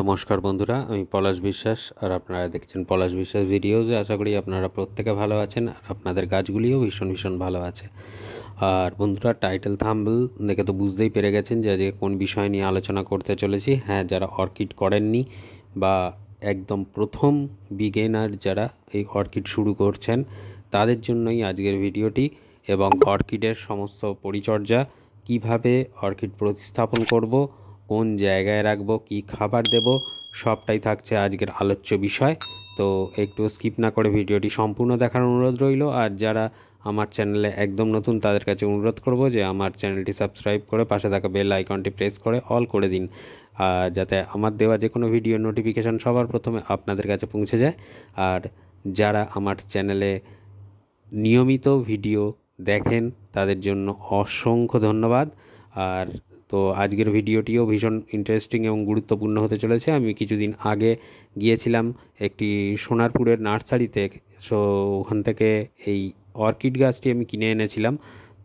নমস্কার বন্ধুরা আমি পলাশ বিশ্বাস আর আপনারা দেখছেন পলাশ বিশ্বাস ভিডিওজে আশা করি আপনারা প্রত্যেকে ভালো আছেন আর আপনাদের গাছগুলিও ভীষণ ভীষণ ভালো আছে আর বন্ধুরা টাইটেল থাম্বল দেখে তো বুঝতেই পেরে গেছেন যে আজকে কোন বিষয় নিয়ে আলোচনা করতে চলেছি হ্যাঁ যারা অর্কিড করেননি বা একদম প্রথম বিগেনার যারা এই অর্কিড শুরু করছেন তাদের জন্যই আজকের ভিডিওটি এবং অর্কিডের সমস্ত পরিচর্যা কিভাবে অর্কিড প্রতিস্থাপন করব কোন জায়গায় রাখবো কি খাবার দেব সবটাই থাকছে আজকের আলোচ্য বিষয় তো একটু স্কিপ না করে ভিডিওটি সম্পূর্ণ দেখার অনুরোধ রইল আর যারা আমার চ্যানেলে একদম নতুন তাদের কাছে অনুরোধ করব যে আমার চ্যানেলটি সাবস্ক্রাইব করে পাশে থাকা বেল আইকনটি প্রেস করে অল করে দিন যাতে আমার দেওয়া যে কোনো ভিডিও নোটিফিকেশান সবার প্রথমে আপনাদের কাছে পৌঁছে যায় আর যারা আমার চ্যানেলে নিয়মিত ভিডিও দেখেন তাদের জন্য অসংখ্য ধন্যবাদ আর তো আজকের ভিডিওটিও ভীষণ ইন্টারেস্টিং এবং গুরুত্বপূর্ণ হতে চলেছে আমি কিছুদিন আগে গিয়েছিলাম একটি সোনারপুরের নার্সারিতে সো ওখান থেকে এই অর্কিড গাছটি আমি কিনে এনেছিলাম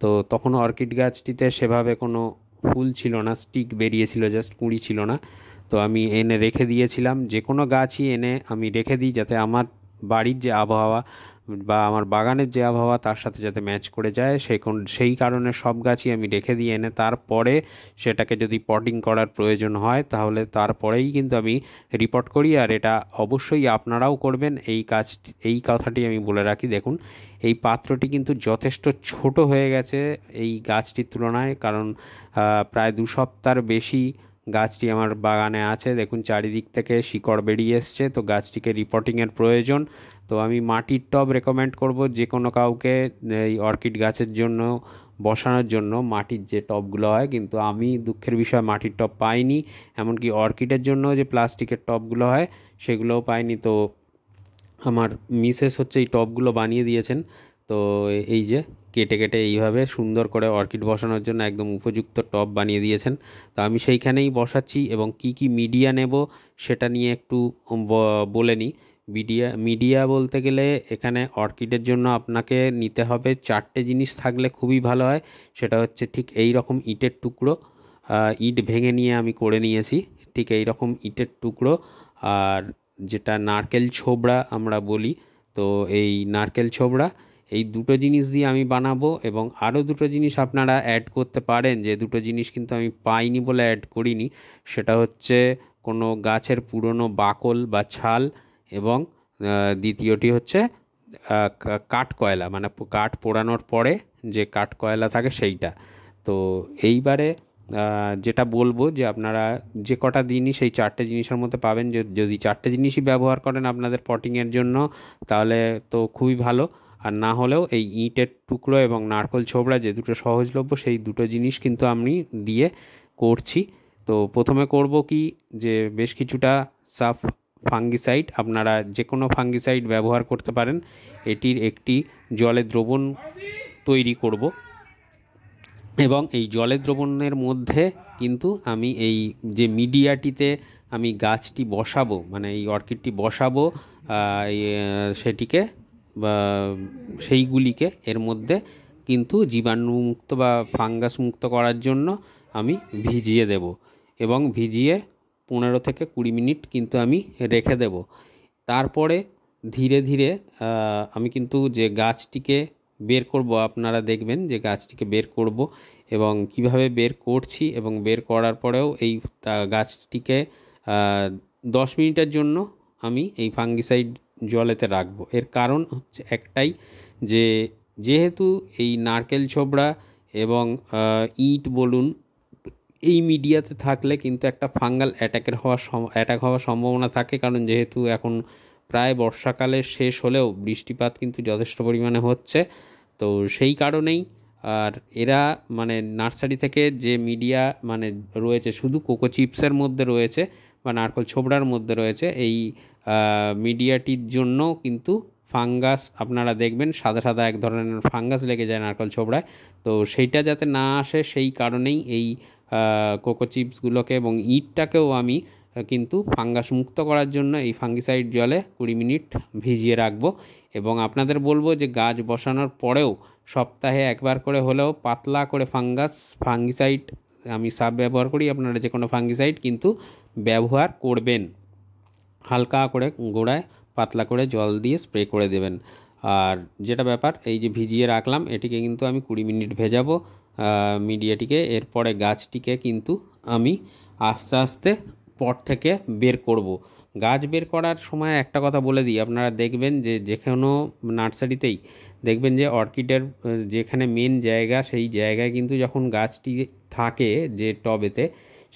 তো তখন অর্কিড গাছটিতে সেভাবে কোনো ফুল ছিল না স্টিক বেরিয়েছিল জাস্ট কুঁড়ি ছিল না তো আমি এনে রেখে দিয়েছিলাম যে কোনো গাছই এনে আমি রেখে দিই যাতে আমার বাড়ির যে আবহাওয়া বা আমার বাগানের যে আবহাওয়া তার সাথে যাতে ম্যাচ করে যায় সেই কোন সেই কারণে সব গাছই আমি রেখে দিয়ে এনে তারপরে সেটাকে যদি পটিং করার প্রয়োজন হয় তাহলে তারপরেই কিন্তু আমি রিপোর্ট করি আর এটা অবশ্যই আপনারাও করবেন এই কাজ এই কথাটি আমি বলে রাখি দেখুন এই পাত্রটি কিন্তু যথেষ্ট ছোট হয়ে গেছে এই গাছটির তুলনায় কারণ প্রায় দু সপ্তাহের বেশি গাছটি আমার বাগানে আছে দেখুন চারিদিক থেকে শিকড় বেরিয়ে এসছে তো গাছটিকে রিপোর্টিংয়ের প্রয়োজন তো আমি মাটির টব রেকমেন্ড করব যে কোনো কাউকে এই অর্কিড গাছের জন্য বসানোর জন্য মাটির যে টবগুলো হয় কিন্তু আমি দুঃখের বিষয় মাটির টব পাইনি এমনকি অর্কিডের জন্য যে প্লাস্টিকের টবগুলো হয় সেগুলোও পাইনি তো আমার মিসেস হচ্ছে এই টবগুলো বানিয়ে দিয়েছেন তো এই যে কেটে কেটে এইভাবে সুন্দর করে অর্কিড বসানোর জন্য একদম উপযুক্ত টপ বানিয়ে দিয়েছেন তো আমি সেইখানেই বসাচ্ছি এবং কি কি মিডিয়া নেব সেটা নিয়ে একটু বলে নিই মিডিয়া মিডিয়া বলতে গেলে এখানে অর্কিডের জন্য আপনাকে নিতে হবে চারটে জিনিস থাকলে খুবই ভালো হয় সেটা হচ্ছে ঠিক এই রকম ইটের টুকরো ইট ভেঙে নিয়ে আমি করে নিয়েছি ঠিক এই রকম ইটের টুকরো আর যেটা নারকেল ছোবড়া আমরা বলি তো এই নারকেল ছোবড়া এই দুটো জিনিস দিয়ে আমি বানাবো এবং আরও দুটো জিনিস আপনারা অ্যাড করতে পারেন যে দুটো জিনিস কিন্তু আমি পাইনি বলে অ্যাড করিনি সেটা হচ্ছে কোনো গাছের পুরনো বাকল বা ছাল এবং দ্বিতীয়টি হচ্ছে কাঠ কয়লা মানে কাঠ পোড়ানোর পরে যে কাঠ কয়লা থাকে সেইটা তো এইবারে যেটা বলবো যে আপনারা যে কটা জিনিস সেই চারটে জিনিসের মধ্যে পাবেন যদি চারটে জিনিসই ব্যবহার করেন আপনাদের পটিংয়ের জন্য তাহলে তো খুবই ভালো আর না হলেও এই ইঁটের টুকরো এবং নারকল ছোবড়া যে দুটো সহজলভ্য সেই দুটো জিনিস কিন্তু আমি দিয়ে করছি তো প্রথমে করব কি যে বেশ কিছুটা সাফ ফাঙ্গিসাইড আপনারা যে কোনো ফাঙ্গিসাইড ব্যবহার করতে পারেন এটির একটি জলে দ্রবণ তৈরি করব এবং এই জলের দ্রবণের মধ্যে কিন্তু আমি এই যে মিডিয়াটিতে আমি গাছটি বসাবো মানে এই অর্কিডটি বসাবো সেটিকে সেইগুলিকে এর মধ্যে কিন্তু জীবাণুমুক্ত বা ফাঙ্গাস মুক্ত করার জন্য আমি ভিজিয়ে দেব এবং ভিজিয়ে পনেরো থেকে কুড়ি মিনিট কিন্তু আমি রেখে দেব তারপরে ধীরে ধীরে আমি কিন্তু যে গাছটিকে বের করব আপনারা দেখবেন যে গাছটিকে বের করব এবং কিভাবে বের করছি এবং বের করার পরেও এই গাছটিকে দশ মিনিটের জন্য আমি এই ফাঙ্গিসাইড জলেতে রাখবো এর কারণ হচ্ছে একটাই যে যেহেতু এই নারকেল ছোবড়া এবং ইট বলুন এই মিডিয়াতে থাকলে কিন্তু একটা ফাঙ্গাল অ্যাটাকের হওয়ার অ্যাটাক হওয়ার সম্ভাবনা থাকে কারণ যেহেতু এখন প্রায় বর্ষাকালে শেষ হলেও বৃষ্টিপাত কিন্তু যথেষ্ট পরিমাণে হচ্ছে তো সেই কারণেই আর এরা মানে নার্সারি থেকে যে মিডিয়া মানে রয়েছে শুধু কোকো চিপসের মধ্যে রয়েছে বা নারকল ছোবড়ার মধ্যে রয়েছে এই মিডিয়াটির জন্য কিন্তু ফাঙ্গাস আপনারা দেখবেন সাদা সাদা এক ধরনের ফাঙ্গাস লেগে যায় নারকল ছোবড়ায় তো সেইটা যাতে না আসে সেই কারণেই এই কোকো চিপসগুলোকে এবং ইটটাকেও আমি কিন্তু ফাঙ্গাস মুক্ত করার জন্য এই ফাঙ্গিসাইড জলে কুড়ি মিনিট ভিজিয়ে রাখবো এবং আপনাদের বলবো যে গাছ বসানোর পরেও সপ্তাহে একবার করে হলেও পাতলা করে ফাঙ্গাস ফাঙ্গিসাইড আমি সাব ব্যবহার করি আপনারা যে কোনো ফাঙ্গিসাইড কিন্তু ব্যবহার করবেন হালকা করে গোড়ায় পাতলা করে জল দিয়ে স্প্রে করে দেবেন আর যেটা ব্যাপার এই যে ভিজিয়ে রাখলাম এটিকে কিন্তু আমি কুড়ি মিনিট ভেজাবো মিডিয়াটিকে এরপরে গাছটিকে কিন্তু আমি আস্তে আস্তে পট থেকে বের করব। গাছ বের করার সময় একটা কথা বলে দিই আপনারা দেখবেন যে যে কোনো নার্সারিতেই দেখবেন যে অর্কিডের যেখানে মেন জায়গা সেই জায়গায় কিন্তু যখন গাছটি থাকে যে টবেতে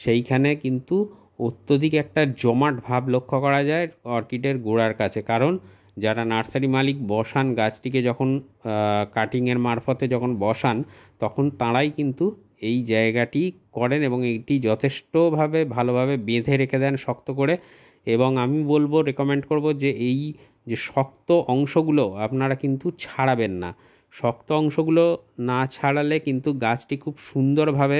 সেইখানে কিন্তু অত্যধিক একটা জমাট ভাব লক্ষ্য করা যায় অর্কিডের গোড়ার কাছে কারণ যারা নার্সারি মালিক বসান গাছটিকে যখন কাটিংয়ের মারফতে যখন বসান তখন তাঁরাই কিন্তু এই জায়গাটি করেন এবং এটি যথেষ্টভাবে ভালোভাবে বেঁধে রেখে দেন শক্ত করে এবং আমি বলবো রেকমেন্ড করব যে এই যে শক্ত অংশগুলো আপনারা কিন্তু ছাড়াবেন না শক্ত অংশগুলো না ছাড়ালে কিন্তু গাছটি খুব সুন্দরভাবে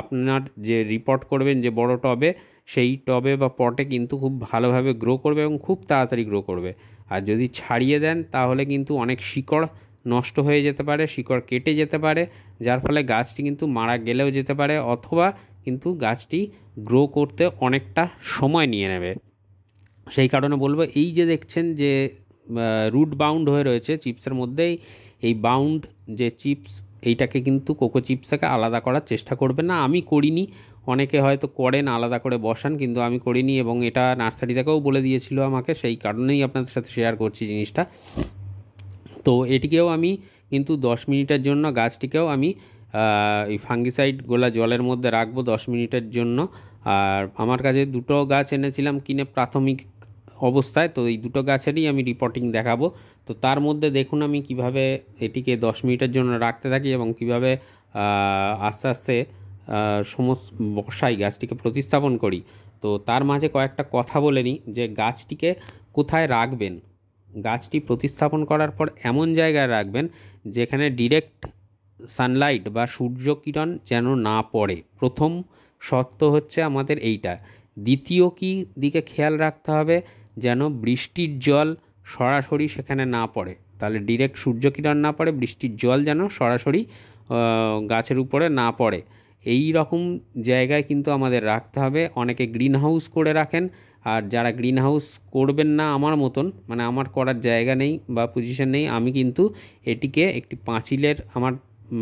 আপনার যে রিপোর্ট করবেন যে বড় টবে সেই টবে বা পটে কিন্তু খুব ভালোভাবে গ্রো করবে এবং খুব তাড়াতাড়ি গ্রো করবে আর যদি ছাড়িয়ে দেন তাহলে কিন্তু অনেক শিকড় নষ্ট হয়ে যেতে পারে শিকড় কেটে যেতে পারে যার ফলে গাছটি কিন্তু মারা গেলেও যেতে পারে অথবা কিন্তু গাছটি গ্রো করতে অনেকটা সময় নিয়ে নেবে সেই কারণে বলবো এই যে দেখছেন যে রুট বাউন্ড হয়ে রয়েছে চিপসের মধ্যেই এই বাউন্ড যে চিপস এইটাকে কিন্তু কোকো চিপসটাকে আলাদা করার চেষ্টা করবে না আমি করিনি অনেকে হয়তো করেন আলাদা করে বসান কিন্তু আমি করিনি এবং এটা নার্সারি থেকেও বলে দিয়েছিল আমাকে সেই কারণেই আপনাদের সাথে শেয়ার করছি জিনিসটা তো এটিকেও আমি কিন্তু দশ মিনিটের জন্য গাছটিকেও আমি এই ফাঙ্গিসাইড গোলা জলের মধ্যে রাখবো দশ মিনিটের জন্য আর আমার কাছে দুটো গাছ এনেছিলাম কিনে প্রাথমিক অবস্থায় তো এই দুটো গাছেরই আমি রিপোর্টিং দেখাবো তো তার মধ্যে দেখুন আমি কিভাবে এটিকে দশ মিনিটের জন্য রাখতে থাকি এবং কিভাবে আস্তে আস্তে সমস্ত বসাই গাছটিকে প্রতিস্থাপন করি তো তার মাঝে কয়েকটা কথা বলে নিই যে গাছটিকে কোথায় রাখবেন গাছটি প্রতিস্থাপন করার পর এমন জায়গায় রাখবেন যেখানে ডিরেক্ট সানলাইট বা সূর্য কিরণ যেন না পড়ে প্রথম সত্য হচ্ছে আমাদের এইটা দ্বিতীয় কি দিকে খেয়াল রাখতে হবে যেন বৃষ্টির জল সরাসরি সেখানে না পড়ে তাহলে ডিরেক্ট সূর্যকিরণ না পড়ে বৃষ্টির জল যেন সরাসরি গাছের উপরে না পড়ে এই রকম জায়গায় কিন্তু আমাদের রাখতে হবে অনেকে গ্রিন হাউস করে রাখেন আর যারা গ্রিন হাউস করবেন না আমার মতন মানে আমার করার জায়গা নেই বা পজিশন নেই আমি কিন্তু এটিকে একটি পাঁচিলের আমার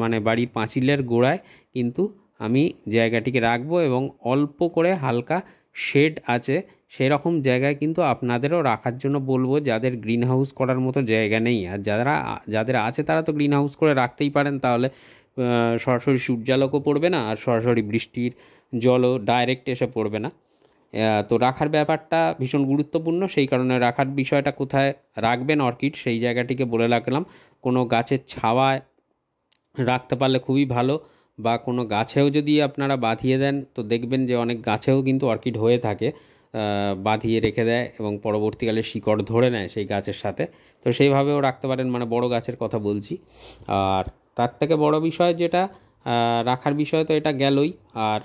মানে বাড়ির পাঁচিলের গোড়ায় কিন্তু আমি জায়গাটিকে রাখবো এবং অল্প করে হালকা শেড আছে সেরকম জায়গায় কিন্তু আপনাদেরও রাখার জন্য বলবো যাদের গ্রিন হাউস করার মতো জায়গা নেই আর যারা যাদের আছে তারা তো গ্রিন হাউস করে রাখতেই পারেন তাহলে সরাসরি সূর্যালোকও পড়বে না আর সরাসরি বৃষ্টির জলও ডাইরেক্ট এসে পড়বে না তো রাখার ব্যাপারটা ভীষণ গুরুত্বপূর্ণ সেই কারণে রাখার বিষয়টা কোথায় রাখবেন অর্কিড সেই জায়গাটিকে বলে রাখলাম কোনো গাছের ছাওয়ায় রাখতে পারলে খুবই ভালো বা কোনো গাছেও যদি আপনারা বাঁধিয়ে দেন তো দেখবেন যে অনেক গাছেও কিন্তু অর্কিড হয়ে থাকে বাঁধিয়ে রেখে দেয় এবং পরবর্তীকালে শিকড় ধরে নেয় সেই গাছের সাথে তো সেইভাবেও রাখতে পারেন মানে বড় গাছের কথা বলছি আর তার থেকে বড় বিষয় যেটা রাখার বিষয় তো এটা গেলই আর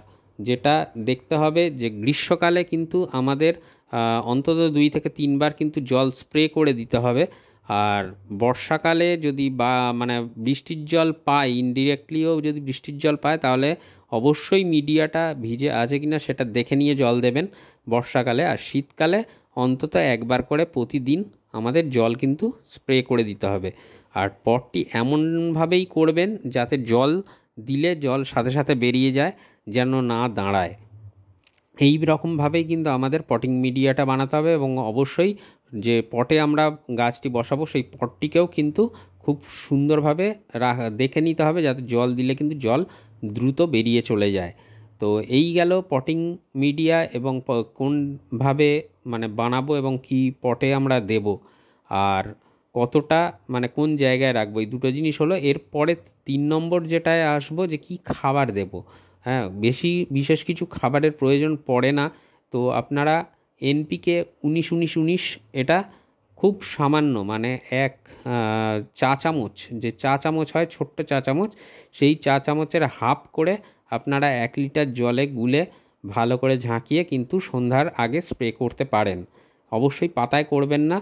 যেটা দেখতে হবে যে গ্রীষ্মকালে কিন্তু আমাদের অন্তত দুই থেকে তিনবার কিন্তু জল স্প্রে করে দিতে হবে আর বর্ষাকালে যদি বা মানে বৃষ্টির জল পায় ইনডিরেক্টলিও যদি বৃষ্টির জল পায় তাহলে অবশ্যই মিডিয়াটা ভিজে আছে কিনা সেটা দেখে নিয়ে জল দেবেন বর্ষাকালে আর শীতকালে অন্তত একবার করে প্রতিদিন আমাদের জল কিন্তু স্প্রে করে দিতে হবে আর পটটি এমনভাবেই করবেন যাতে জল দিলে জল সাথে সাথে বেরিয়ে যায় যেন না দাঁড়ায় এই রকমভাবেই কিন্তু আমাদের পটিং মিডিয়াটা বানাতে হবে এবং অবশ্যই যে পটে আমরা গাছটি বসাবো সেই পটটিকেও কিন্তু খুব সুন্দরভাবে দেখে নিতে হবে যাতে জল দিলে কিন্তু জল দ্রুত বেরিয়ে চলে যায় তো এই গেল পটিং মিডিয়া এবং কোনভাবে মানে বানাবো এবং কি পটে আমরা দেব আর কতটা মানে কোন জায়গায় রাখবো এই দুটো জিনিস হলো এরপরে তিন নম্বর যেটায় আসবো যে কি খাবার দেব হ্যাঁ বেশি বিশেষ কিছু খাবারের প্রয়োজন পড়ে না তো আপনারা এনপিকে উনিশ উনিশ উনিশ এটা খুব সামান্য মানে এক চা চামচ যে চা চামচ হয় ছোট্ট চা চামচ সেই চা চামচের হাফ করে আপনারা এক লিটার জলে গুলে ভালো করে ঝাঁকিয়ে কিন্তু সন্ধ্যার আগে স্প্রে করতে পারেন অবশ্যই পাতায় করবেন না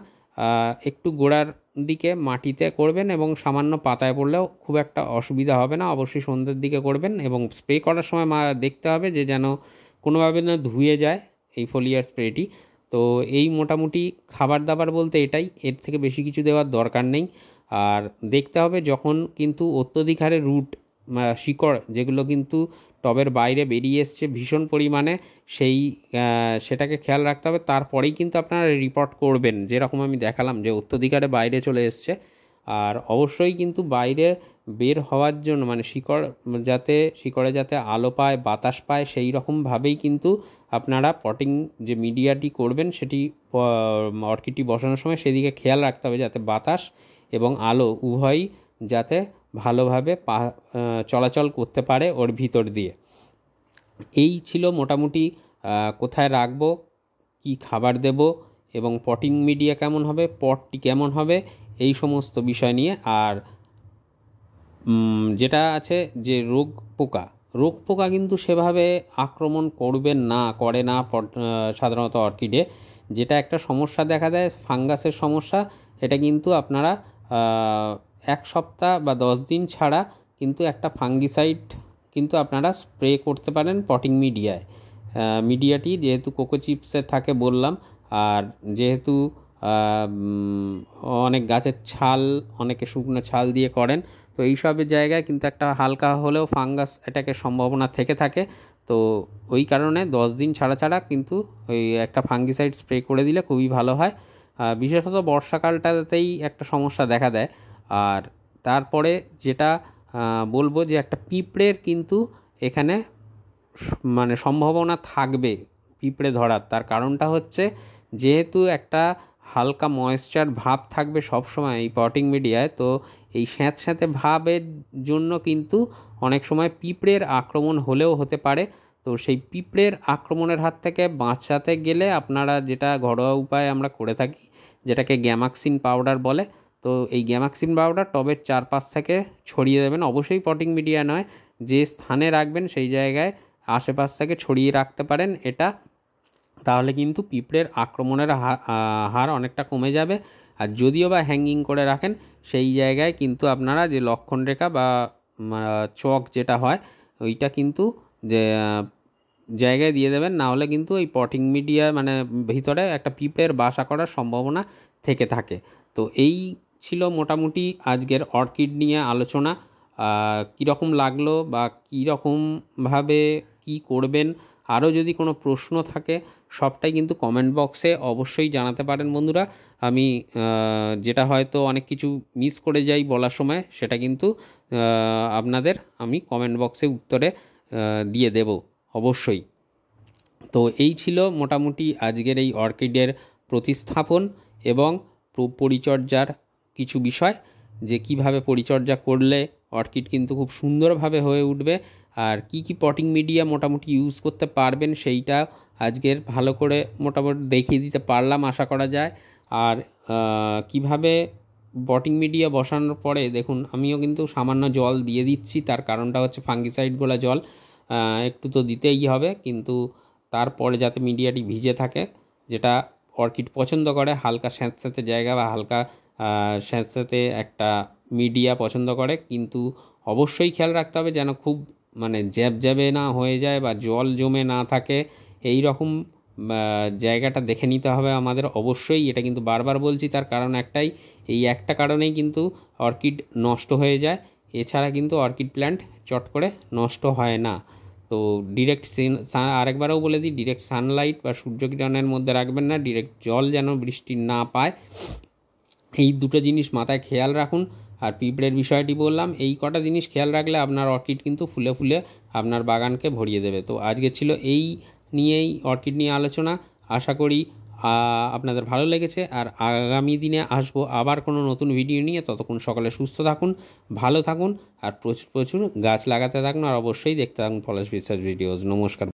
একটু গোড়ার দিকে মাটিতে করবেন এবং সামান্য পাতায় পড়লেও খুব একটা অসুবিধা হবে না অবশ্যই সন্ধ্যের দিকে করবেন এবং স্প্রে করার সময় মা দেখতে হবে যে যেন কোনোভাবে না ধুয়ে যায় এই ফোলিয়ার স্প্রেটি তো এই মোটামুটি খাবার দাবার বলতে এটাই এর থেকে বেশি কিছু দেওয়ার দরকার নেই আর দেখতে হবে যখন কিন্তু অত্যধিক হারে রুট শিকড় যেগুলো কিন্তু টবের বাইরে বেরিয়ে এসছে ভীষণ পরিমাণে সেই সেটাকে খেয়াল রাখতে হবে তারপরেই কিন্তু আপনারা রিপোর্ট করবেন যেরকম আমি দেখালাম যে অত্যধিক হারে বাইরে চলে এসছে আর অবশ্যই কিন্তু বাইরে বের হওয়ার জন্য মানে শিকড় যাতে শিকড়ে যাতে আলো পায় বাতাস পায় সেই রকমভাবেই কিন্তু আপনারা পটিং যে মিডিয়াটি করবেন সেটি অর্কিডটি বসানোর সময় সেদিকে খেয়াল রাখতে হবে যাতে বাতাস এবং আলো উভয়ই যাতে ভালোভাবে পা চলাচল করতে পারে ওর ভিতর দিয়ে এই ছিল মোটামুটি কোথায় রাখবো কি খাবার দেব এবং পটিং মিডিয়া কেমন হবে পটটি কেমন হবে এই সমস্ত বিষয় নিয়ে আর যেটা আছে যে রোগ পোকা রোগ পোকা কিন্তু সেভাবে আক্রমণ করবে না করে না সাধারণত অর্কিডে যেটা একটা সমস্যা দেখা দেয় ফাঙ্গাসের সমস্যা এটা কিন্তু আপনারা এক সপ্তাহ বা দশ দিন ছাড়া কিন্তু একটা ফাঙ্গিসাইড কিন্তু আপনারা স্প্রে করতে পারেন পটিং মিডিয়ায় মিডিয়াটি যেহেতু কোকো চিপসে থাকে বললাম আর যেহেতু অনেক গাছের ছাল অনেকে শুকনো ছাল দিয়ে করেন তো এইসবের জায়গায় কিন্তু একটা হালকা হলেও ফাঙ্গাস এটাকে সম্ভাবনা থেকে থাকে তো ওই কারণে দশ দিন ছাড়া ছাড়া কিন্তু ওই একটা ফাঙ্গিসাইড স্প্রে করে দিলে খুবই ভালো হয় বিশেষত বর্ষাকালটাতেই একটা সমস্যা দেখা দেয় আর তারপরে যেটা বলবো যে একটা পিঁপড়ের কিন্তু এখানে মানে সম্ভাবনা থাকবে পিঁপড়ে ধরার তার কারণটা হচ্ছে যেহেতু একটা হালকা ময়েশ্চার ভাব থাকবে সব সময় এই পটিং মিডিয়ায় তো এই স্যাঁতস্যাঁতে ভাবের জন্য কিন্তু অনেক সময় পিঁপড়ের আক্রমণ হলেও হতে পারে তো সেই পিঁপড়ের আক্রমণের হাত থেকে বাঁচাতে গেলে আপনারা যেটা ঘরোয়া উপায়ে আমরা করে থাকি যেটাকে গ্যামাক্সিন পাউডার বলে তো এই গ্যামাক্সিন পাউডার টবের চারপাশ থেকে ছড়িয়ে দেবেন অবশ্যই পটিং মিডিয়া নয় যে স্থানে রাখবেন সেই জায়গায় আশেপাশ থেকে ছড়িয়ে রাখতে পারেন এটা তাহলে কিন্তু পিঁপড়ের আক্রমণের হার অনেকটা কমে যাবে আর যদিও বা হ্যাঙ্গিং করে রাখেন সেই জায়গায় কিন্তু আপনারা যে লক্ষণ রেখা বা চক যেটা হয় ওইটা কিন্তু যে জায়গায় দিয়ে দেবেন না হলে কিন্তু এই পটিং মিডিয়া মানে ভিতরে একটা পিঁপড়ের বাসা করার সম্ভাবনা থেকে থাকে তো এই ছিল মোটামুটি আজকের অর্কিড নিয়ে আলোচনা কীরকম লাগলো বা কীরকমভাবে কি করবেন আরও যদি কোনো প্রশ্ন থাকে সবটাই কিন্তু কমেন্ট বক্সে অবশ্যই জানাতে পারেন বন্ধুরা আমি যেটা হয়তো অনেক কিছু মিস করে যাই বলার সময় সেটা কিন্তু আপনাদের আমি কমেন্ট বক্সে উত্তরে দিয়ে দেব অবশ্যই তো এই ছিল মোটামুটি আজকের এই অর্কিডের প্রতিস্থাপন এবং পরিচর্যার কিছু বিষয় যে কিভাবে পরিচর্যা করলে অর্কিড কিন্তু খুব সুন্দরভাবে হয়ে উঠবে আর কি কি পটিং মিডিয়া মোটামুটি ইউজ করতে পারবেন সেইটা আজকের ভালো করে মোটামুটি দেখিয়ে দিতে পারলাম আশা করা যায় আর কিভাবে বটিং মিডিয়া বসানোর পরে দেখুন আমিও কিন্তু সামান্য জল দিয়ে দিচ্ছি তার কারণটা হচ্ছে ফাঙ্গিসাইডগুলো জল একটু তো দিতেই হবে কিন্তু তারপরে যাতে মিডিয়াটি ভিজে থাকে যেটা অর্কিড পছন্দ করে হালকা স্যাঁতস্যাঁতে জায়গা বা হালকা স্যাঁতস্যাঁতে একটা মিডিয়া পছন্দ করে কিন্তু অবশ্যই খেয়াল রাখতে হবে যেন খুব মানে জ্যাবে না হয়ে যায় বা জল জমে না থাকে এই রকম জায়গাটা দেখে নিতে হবে আমাদের অবশ্যই এটা কিন্তু বারবার বলছি তার কারণ একটাই এই একটা কারণেই কিন্তু অর্কিড নষ্ট হয়ে যায় এছাড়া কিন্তু অর্কিড প্ল্যান্ট চট করে নষ্ট হয় না তো ডিরেক্ট আরেকবারও বলে দিই ডিরেক্ট সানলাইট বা সূর্যকিরণের মধ্যে রাখবেন না ডিরেক্ট জল যেন বৃষ্টি না পায় এই দুটো জিনিস মাথায় খেয়াল রাখুন আর পিঁপড়ের বিষয়টি বললাম এই কটা জিনিস খেয়াল রাখলে আপনার অর্কিড কিন্তু ফুলে ফুলে আপনার বাগানকে ভরিয়ে দেবে তো আজকে ছিল এই নিয়েই অর্কিড নিয়ে আলোচনা আশা করি আপনাদের ভালো লেগেছে আর আগামী দিনে আসবো আবার কোনো নতুন ভিডিও নিয়ে ততক্ষণ সকালে সুস্থ থাকুন ভালো থাকুন আর প্রচুর প্রচুর গাছ লাগাতে থাকুন আর অবশ্যই দেখতে থাকুন পলাশ বিশ্বাস ভিডিওজ নমস্কার